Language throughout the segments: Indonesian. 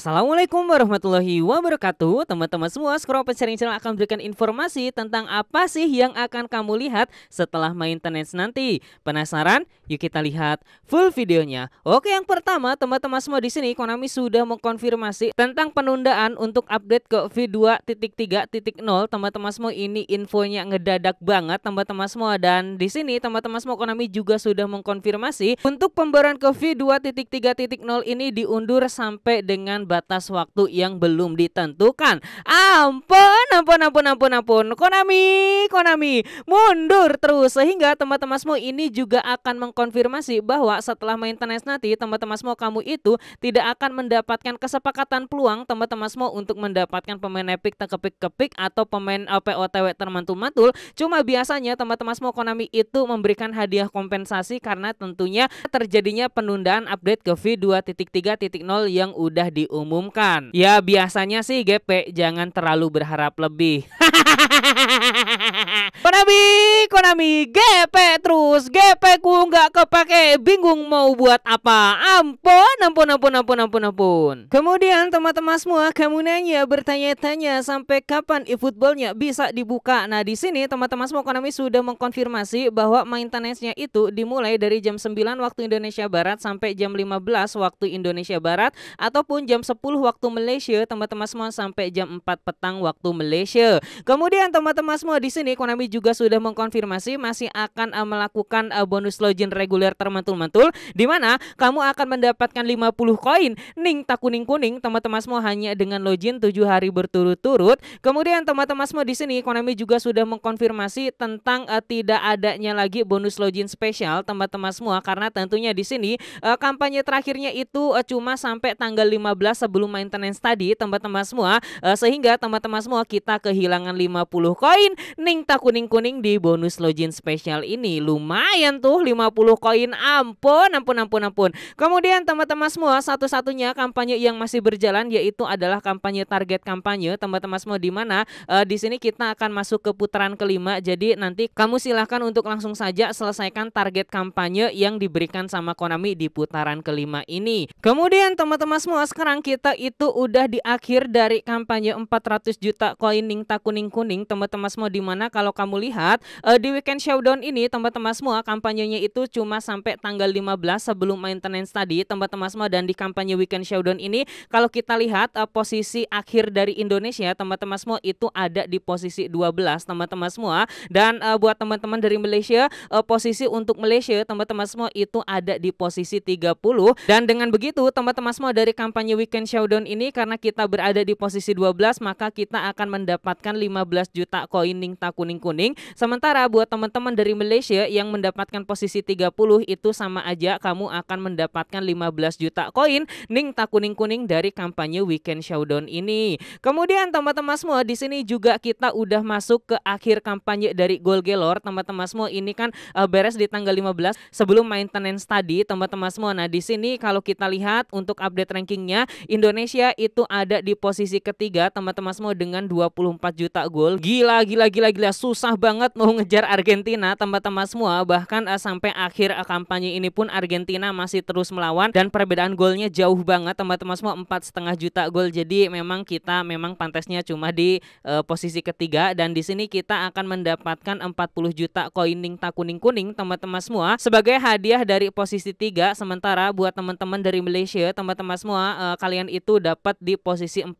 Assalamualaikum warahmatullahi wabarakatuh Teman-teman semua Scroll Sharing Channel akan memberikan informasi tentang apa sih yang akan kamu lihat setelah maintenance nanti Penasaran? Yuk kita lihat full videonya Oke yang pertama teman-teman semua di sini Konami sudah mengkonfirmasi tentang penundaan untuk update ke V2.3.0 Teman-teman semua ini infonya ngedadak banget teman-teman semua Dan di sini teman-teman semua Konami juga sudah mengkonfirmasi Untuk pemberan ke V2.3.0 ini diundur sampai dengan batas waktu yang belum ditentukan. Ampun, ampun, ampun, ampun, ampun. Konami, Konami, mundur terus sehingga teman-teman semua ini juga akan mengkonfirmasi bahwa setelah maintenance nanti teman-teman semua kamu itu tidak akan mendapatkan kesepakatan peluang teman-teman semua untuk mendapatkan pemain epic tekepik-kepik atau pemain eh, POTW termantul-mantul. Cuma biasanya teman-teman semua Konami itu memberikan hadiah kompensasi karena tentunya terjadinya penundaan update ke V2.3.0 yang udah diumumkan diumumkan. Ya biasanya sih GP jangan terlalu berharap lebih. Penabi! Ekonomi Konami GP terus GP ku nggak kepake bingung mau buat apa ampun ampun ampun ampun ampun ampun kemudian teman-teman semua kamu nanya bertanya-tanya sampai kapan e-footballnya bisa dibuka nah di sini teman-teman semua Konami sudah mengkonfirmasi bahwa maintenance-nya itu dimulai dari jam 9 waktu Indonesia Barat sampai jam 15 waktu Indonesia Barat ataupun jam 10 waktu Malaysia teman-teman semua sampai jam 4 petang waktu Malaysia kemudian teman-teman semua di sini Konami juga sudah mengkonfirmasi terkonfirmasi masih akan eh, melakukan eh, bonus login reguler termantul-mantul, di mana kamu akan mendapatkan 50 koin ning tak kuning-kuning teman-teman semua hanya dengan login 7 hari berturut-turut. Kemudian teman-teman semua di sini Konami juga sudah mengkonfirmasi tentang uh, tidak adanya lagi bonus login spesial teman-teman semua ah, karena tentunya di sini uh, kampanye terakhirnya itu uh, cuma sampai tanggal 15 sebelum maintenance tadi teman-teman semua uh, sehingga teman-teman semua kita kehilangan 50 koin ning tak kuning-kuning di bonus bonus login spesial ini lumayan tuh 50 koin ampun ampun ampun ampun kemudian teman-teman semua satu-satunya kampanye yang masih berjalan yaitu adalah kampanye target kampanye teman-teman semua di mana e, di sini kita akan masuk ke putaran kelima jadi nanti kamu silahkan untuk langsung saja selesaikan target kampanye yang diberikan sama Konami di putaran kelima ini kemudian teman-teman semua sekarang kita itu udah di akhir dari kampanye 400 juta koin Ningta kuning kuning teman-teman semua di mana kalau kamu lihat uh, di weekend showdown ini teman-teman semua kampanyenya itu cuma sampai tanggal 15 sebelum maintenance tadi teman-teman semua dan di kampanye weekend showdown ini kalau kita lihat uh, posisi akhir dari Indonesia teman-teman semua itu ada di posisi 12 teman-teman semua dan uh, buat teman-teman dari Malaysia uh, posisi untuk Malaysia teman-teman semua itu ada di posisi 30 dan dengan begitu teman-teman semua dari kampanye weekend showdown ini karena kita berada di posisi 12 maka kita akan mendapatkan 15 juta koin ningta kuning-kuning sementara sementara buat teman-teman dari Malaysia yang mendapatkan posisi 30 itu sama aja kamu akan mendapatkan 15 juta koin ning tak kuning-kuning dari kampanye Weekend Showdown ini. Kemudian teman-teman semua di sini juga kita udah masuk ke akhir kampanye dari Gol Gelor. Teman-teman semua ini kan uh, beres di tanggal 15 sebelum maintenance tadi teman-teman semua. Nah, di sini kalau kita lihat untuk update rankingnya Indonesia itu ada di posisi ketiga teman-teman semua dengan 24 juta gol. Gila gila gila gila susah banget mau nge mengejar Argentina teman-teman semua bahkan uh, sampai akhir uh, kampanye ini pun Argentina masih terus melawan dan perbedaan golnya jauh banget teman-teman semua empat setengah juta gol jadi memang kita memang pantasnya cuma di uh, posisi ketiga dan di sini kita akan mendapatkan 40 juta koining tak kuning kuning teman-teman semua sebagai hadiah dari posisi tiga sementara buat teman-teman dari Malaysia teman-teman semua uh, kalian itu dapat di posisi 14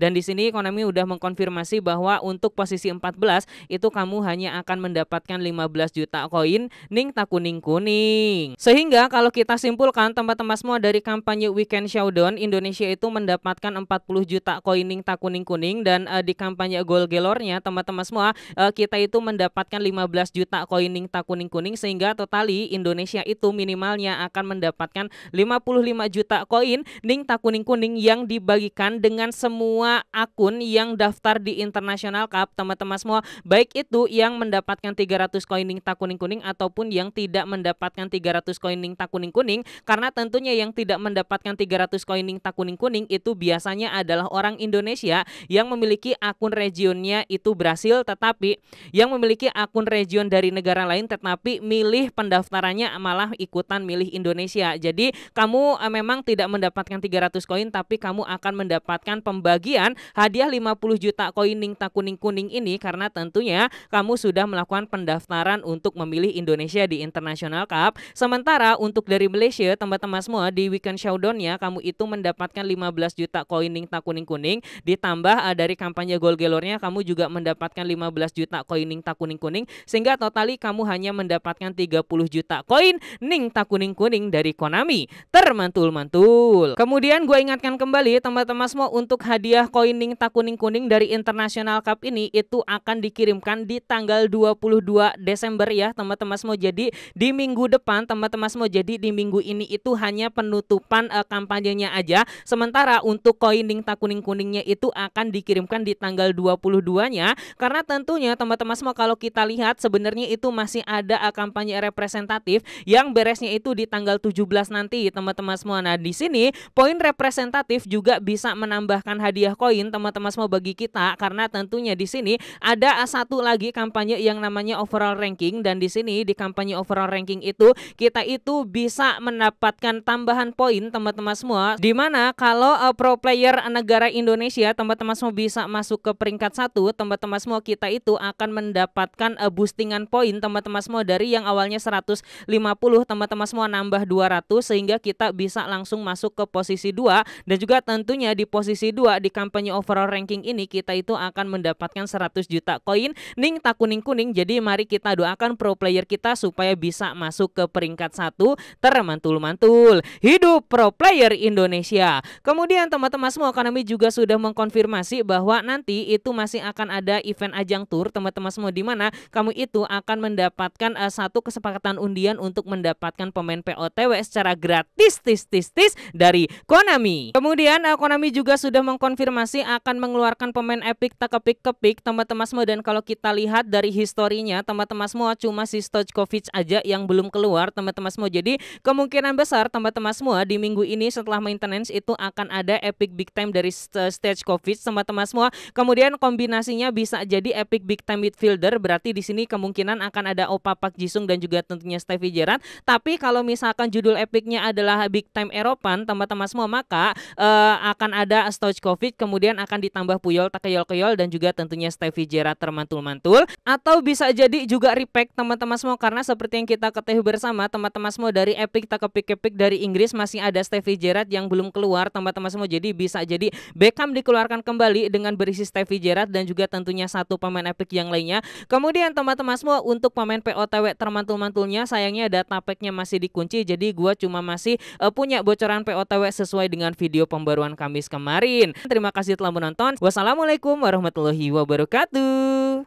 dan di sini ekonomi udah mengkonfirmasi bahwa untuk posisi 14 itu kamu hanya akan akan mendapatkan 15 juta koin ning takuning kuning. Sehingga kalau kita simpulkan teman-teman semua dari kampanye Weekend Showdown Indonesia itu mendapatkan 40 juta koin ning takuning kuning dan uh, di kampanye Gol Gelornya teman-teman semua uh, eh, kita itu mendapatkan 15 juta koin ning takuning kuning sehingga totali Indonesia itu minimalnya akan mendapatkan 55 juta koin ning takuning kuning yang dibagikan dengan semua akun yang daftar di International Cup teman-teman semua baik itu yang mendapatkan mendapatkan 300 koin ningta kuning-kuning ataupun yang tidak mendapatkan 300 koin ningta kuning-kuning karena tentunya yang tidak mendapatkan 300 koin ningta kuning-kuning itu biasanya adalah orang Indonesia yang memiliki akun regionnya itu Brasil tetapi yang memiliki akun region dari negara lain tetapi milih pendaftarannya malah ikutan milih Indonesia. Jadi kamu eh, memang tidak mendapatkan 300 koin tapi kamu akan mendapatkan pembagian hadiah 50 juta koin ningta kuning-kuning ini karena tentunya kamu sudah melakukan pendaftaran untuk memilih Indonesia di International Cup. Sementara untuk dari Malaysia, teman-teman semua di weekend showdownnya kamu itu mendapatkan 15 juta koin tak kuning-kuning ditambah uh, dari kampanye gol gelornya kamu juga mendapatkan 15 juta koin tak kuning-kuning sehingga totali kamu hanya mendapatkan 30 juta koin ning tak kuning-kuning dari Konami. Termantul-mantul. Kemudian gue ingatkan kembali teman-teman semua untuk hadiah koin tak kuning-kuning dari International Cup ini itu akan dikirimkan di tanggal 2 22 Desember ya teman-teman semua. Jadi di minggu depan teman-teman semua jadi di minggu ini itu hanya penutupan uh, kampanyenya aja. Sementara untuk koining tak kuning-kuningnya itu akan dikirimkan di tanggal 22-nya karena tentunya teman-teman semua kalau kita lihat sebenarnya itu masih ada uh, kampanye representatif yang beresnya itu di tanggal 17 nanti teman-teman semua. Nah, di sini poin representatif juga bisa menambahkan hadiah koin teman-teman semua bagi kita karena tentunya di sini ada eh, satu lagi kampanye yang namanya overall ranking dan di sini di kampanye overall ranking itu kita itu bisa mendapatkan tambahan poin teman-teman semua dimana kalau uh, pro player negara Indonesia teman-teman semua bisa masuk ke peringkat satu teman-teman semua kita itu akan mendapatkan uh, boostingan poin teman-teman semua dari yang awalnya 150 teman-teman semua nambah 200 sehingga kita bisa langsung masuk ke posisi dua dan juga tentunya di posisi dua di kampanye overall ranking ini kita itu akan mendapatkan 100 juta koin ning takuningku kuning. Jadi mari kita doakan pro player kita supaya bisa masuk ke peringkat satu termantul-mantul. Hidup pro player Indonesia. Kemudian teman-teman semua kami juga sudah mengkonfirmasi bahwa nanti itu masih akan ada event ajang tour teman-teman semua di mana kamu itu akan mendapatkan uh, satu kesepakatan undian untuk mendapatkan pemain POTW secara gratis tis tis tis dari Konami. Kemudian uh, Konami juga sudah mengkonfirmasi akan mengeluarkan pemain epic tak kepik kepik teman-teman semua dan kalau kita lihat dari historinya teman-teman semua cuma si Stojkovic aja yang belum keluar teman-teman semua. Jadi kemungkinan besar teman-teman semua di minggu ini setelah maintenance itu akan ada epic big time dari Stojkovic teman-teman semua. Kemudian kombinasinya bisa jadi epic big time midfielder berarti di sini kemungkinan akan ada Opa Pak Jisung dan juga tentunya Stevie Gerrard. Tapi kalau misalkan judul epicnya adalah big time Eropan teman-teman semua maka uh, akan ada Stojkovic kemudian akan ditambah Puyol, Takeyol-Keyol dan juga tentunya Stevie Gerrard termantul-mantul atau atau bisa jadi juga repack teman-teman semua karena seperti yang kita ketahui bersama teman-teman semua dari Epic tak kepik-kepik dari Inggris masih ada Stevie Gerrard yang belum keluar teman-teman semua jadi bisa jadi Beckham dikeluarkan kembali dengan berisi Stevie Gerrard dan juga tentunya satu pemain Epic yang lainnya. Kemudian teman-teman semua untuk pemain POTW termantul-mantulnya sayangnya data packnya masih dikunci jadi gua cuma masih uh, punya bocoran POTW sesuai dengan video pembaruan Kamis kemarin. Terima kasih telah menonton. Wassalamualaikum warahmatullahi wabarakatuh.